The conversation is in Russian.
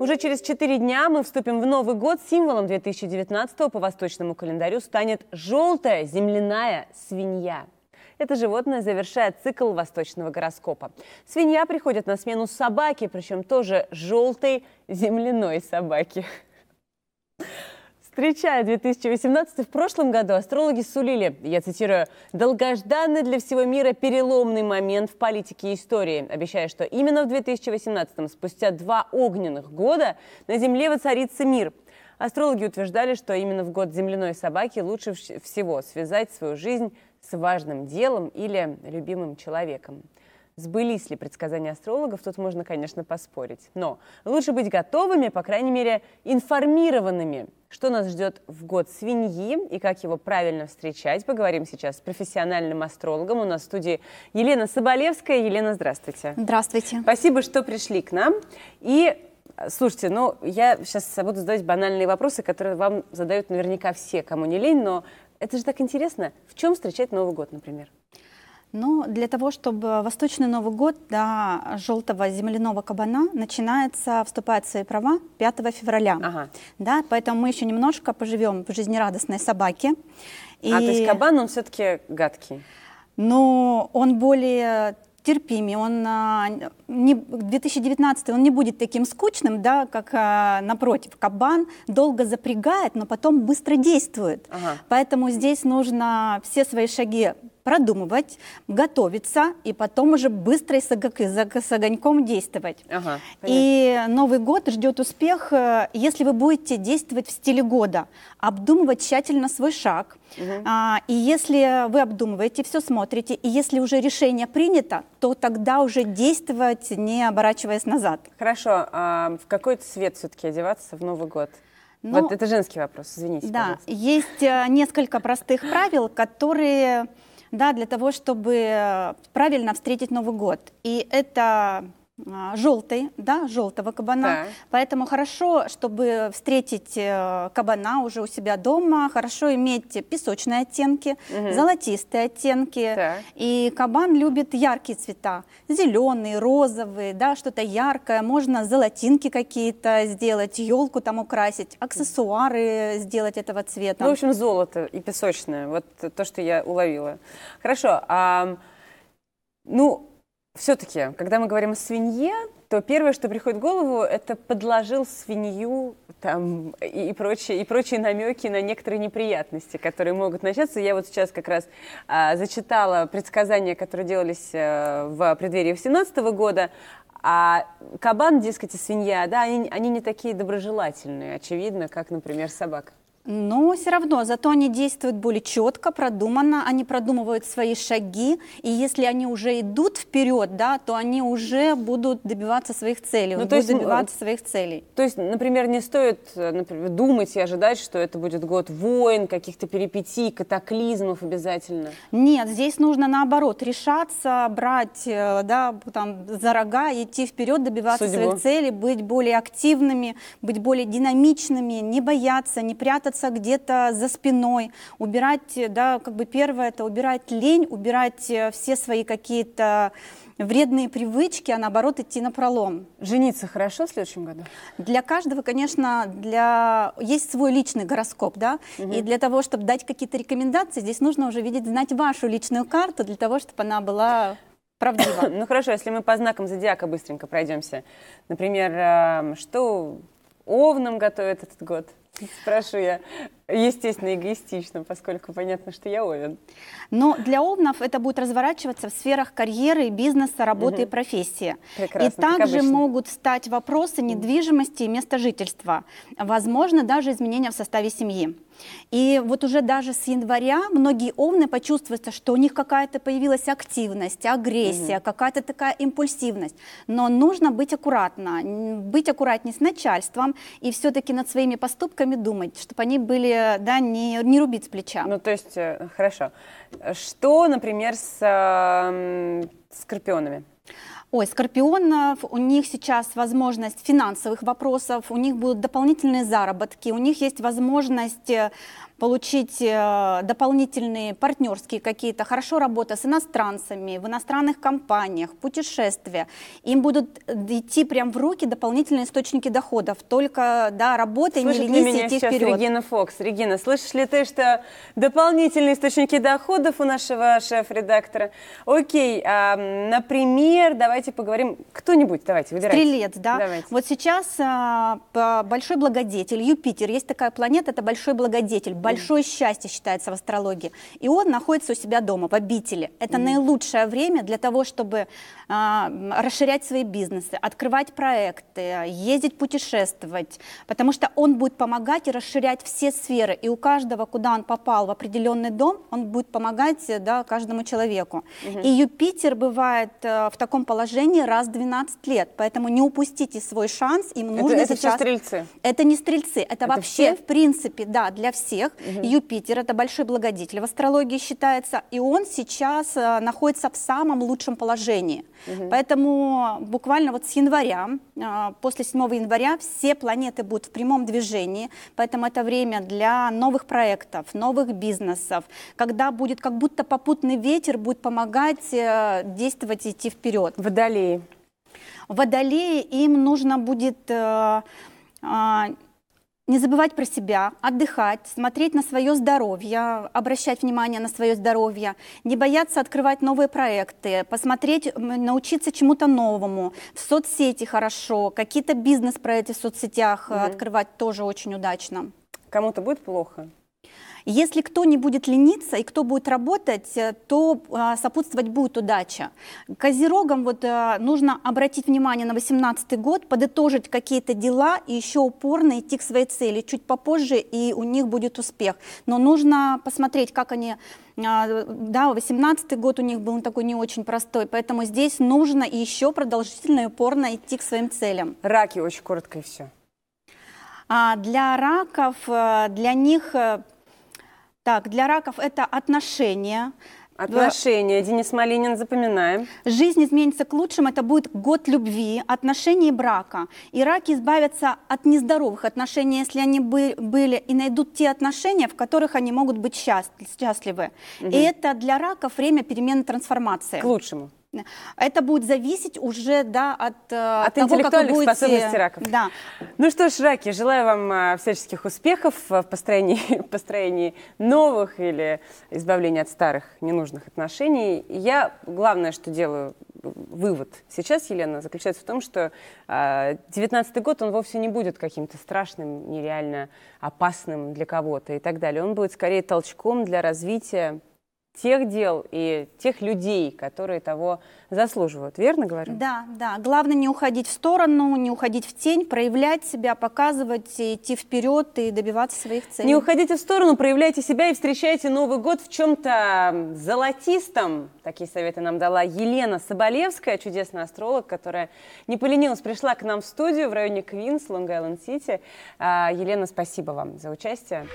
Уже через четыре дня мы вступим в Новый год. Символом 2019 по восточному календарю станет желтая земляная свинья. Это животное завершает цикл восточного гороскопа. Свинья приходит на смену собаки, причем тоже желтой земляной собаки. Встречая 2018 в прошлом году астрологи сулили, я цитирую, «долгожданный для всего мира переломный момент в политике и истории», обещая, что именно в 2018, спустя два огненных года, на Земле воцарится мир. Астрологи утверждали, что именно в год земляной собаки лучше всего связать свою жизнь с важным делом или любимым человеком. Сбылись ли предсказания астрологов, тут можно, конечно, поспорить. Но лучше быть готовыми, по крайней мере, информированными что нас ждет в год свиньи и как его правильно встречать, поговорим сейчас с профессиональным астрологом. У нас в студии Елена Соболевская. Елена, здравствуйте. Здравствуйте. Спасибо, что пришли к нам. И э, Слушайте, ну, я сейчас буду задавать банальные вопросы, которые вам задают наверняка все, кому не лень, но это же так интересно. В чем встречать Новый год, например? Но ну, для того, чтобы Восточный Новый год для желтого земляного кабана начинается, вступает в свои права 5 февраля. Ага. Да, поэтому мы еще немножко поживем в жизнерадостной собаке. И... А то есть кабан, он все-таки гадкий? Ну, он более терпимый. он а, не, 2019 он не будет таким скучным, да, как а, напротив, кабан долго запрягает, но потом быстро действует. Ага. Поэтому здесь нужно все свои шаги продумывать, готовиться и потом уже быстро и с, с огоньком действовать. Ага, и Новый год ждет успех, э, если вы будете действовать в стиле года, обдумывать тщательно свой шаг. Угу. А, и если вы обдумываете, все смотрите, и если уже решение принято, то тогда уже действовать, не оборачиваясь назад. Хорошо, а в какой цвет все-таки одеваться в Новый год? Ну, вот это женский вопрос, извините. Да, пожалуйста. есть э, несколько простых правил, которые да, для того, чтобы э, правильно встретить Новый год. И это а, желтый, да, желтого кабана. Да. Поэтому хорошо, чтобы встретить э, кабана уже у себя дома, хорошо иметь песочные оттенки, угу. золотистые оттенки. Да. И кабан любит яркие цвета, зеленые, розовые, да, что-то яркое. Можно золотинки какие-то сделать, елку там украсить, аксессуары сделать этого цвета. Ну, в общем, золото и песочное, вот то, что я уловила. Хорошо, а, ну, все-таки, когда мы говорим о свинье, то первое, что приходит в голову, это подложил свинью там, и, прочие, и прочие намеки на некоторые неприятности, которые могут начаться. Я вот сейчас как раз а, зачитала предсказания, которые делались а, в преддверии 2017 года. А кабан, дескать, и свинья, да, они, они не такие доброжелательные, очевидно, как, например, собака. Но все равно, зато они действуют более четко, продуманно, они продумывают свои шаги, и если они уже идут вперед, да, то они уже будут добиваться своих целей, ну, то есть, добиваться своих целей. То есть, например, не стоит э, например, думать и ожидать, что это будет год войн, каких-то перипетий, катаклизмов обязательно? Нет, здесь нужно наоборот решаться, брать э, да, там, за рога, идти вперед, добиваться Судьбу. своих целей, быть более активными, быть более динамичными, не бояться, не прятаться прятаться где-то за спиной, убирать, да, как бы первое это убирать лень, убирать э, все свои какие-то вредные привычки, а наоборот идти на пролом. Жениться хорошо в следующем году? Для каждого, конечно, для... есть свой личный гороскоп, да, угу. и для того, чтобы дать какие-то рекомендации, здесь нужно уже видеть, знать вашу личную карту, для того, чтобы она была правдива. ну хорошо, если мы по знакам зодиака быстренько пройдемся. Например, эм, что овнам готовят этот год? Спрашиваю я, Естественно, эгоистично, поскольку понятно, что я овен. Но для овнов это будет разворачиваться в сферах карьеры, бизнеса, работы угу. и профессии. Прекрасно, и также могут стать вопросы недвижимости и места жительства. Возможно, даже изменения в составе семьи. И вот уже даже с января многие овны почувствуют, что у них какая-то появилась активность, агрессия, угу. какая-то такая импульсивность. Но нужно быть аккуратно, быть аккуратнее с начальством и все-таки над своими поступками думать, чтобы они были да, не, не рубить с плеча. Ну, то есть, э, хорошо. Что, например, с э, скорпионами? Ой, скорпионов, у них сейчас возможность финансовых вопросов, у них будут дополнительные заработки, у них есть возможность э, получить э, дополнительные партнерские какие-то, хорошо работа с иностранцами, в иностранных компаниях, путешествия. Им будут идти прям в руки дополнительные источники доходов. Только да, работа Слышит не ленись меня идти сейчас вперед. Регина Фокс. Регина, слышишь ли ты, что дополнительные источники доходов у нашего шеф-редактора? Окей, а, например, давайте поговорим, кто-нибудь, давайте, выбирайте. Стрелец, да. Давайте. Вот сейчас а, большой благодетель, Юпитер, есть такая планета, это большой благодетель, большое счастье считается в астрологии. И он находится у себя дома, в обители. Это mm. наилучшее время для того, чтобы э, расширять свои бизнесы, открывать проекты, ездить, путешествовать, потому что он будет помогать и расширять все сферы. И у каждого, куда он попал в определенный дом, он будет помогать да, каждому человеку. Mm-hmm. И Юпитер бывает э, в таком положении раз в 12 лет, поэтому не упустите свой шанс, им нужно это, это сейчас... Это стрельцы? Это не стрельцы, это, это вообще, все? в принципе, да, для всех. Угу. Юпитер – это большой благодетель в астрологии считается, и он сейчас э, находится в самом лучшем положении. Угу. Поэтому буквально вот с января, э, после 7 января все планеты будут в прямом движении, поэтому это время для новых проектов, новых бизнесов, когда будет как будто попутный ветер будет помогать э, действовать и идти вперед. Водолеи. Водолеи им нужно будет не забывать про себя, отдыхать, смотреть на свое здоровье, обращать внимание на свое здоровье, не бояться открывать новые проекты, посмотреть, научиться чему-то новому. В соцсети хорошо, какие-то бизнес-проекты в соцсетях угу. открывать тоже очень удачно. Кому-то будет плохо, если кто не будет лениться и кто будет работать, э, то а, сопутствовать будет удача. Козерогам вот э, нужно обратить внимание на 2018 год, подытожить какие-то дела и еще упорно идти к своей цели. Чуть попозже и у них будет успех. Но нужно посмотреть, как они... Э, да, 18 год у них был такой не очень простой, поэтому здесь нужно еще продолжительно и упорно идти к своим целям. Раки, очень коротко и все. А для раков, для них так, для раков это отношения, Отношения. Денис Малинин, запоминаем. Жизнь изменится к лучшему. Это будет год любви, отношений и брака. И раки избавятся от нездоровых отношений, если они были, и найдут те отношения, в которых они могут быть счастливы. Угу. И это для раков время перемены трансформации. К лучшему. Это будет зависеть уже да, от, э, от того, интеллектуальных будете... способностей раков. Да. Ну что ж, раки, желаю вам э, всяческих успехов в э, построении, построении новых или избавления от старых ненужных отношений. Я главное, что делаю вывод сейчас, Елена, заключается в том, что девятнадцатый год, он вовсе не будет каким-то страшным, нереально опасным для кого-то и так далее. Он будет скорее толчком для развития тех дел и тех людей, которые того заслуживают. Верно говорю? Да, да. Главное не уходить в сторону, не уходить в тень, проявлять себя, показывать, идти вперед и добиваться своих целей. Не уходите в сторону, проявляйте себя и встречайте Новый год в чем-то золотистом. Такие советы нам дала Елена Соболевская, чудесный астролог, которая не поленилась, пришла к нам в студию в районе Квинс, Лонг-Айленд-Сити. А, Елена, спасибо вам за участие.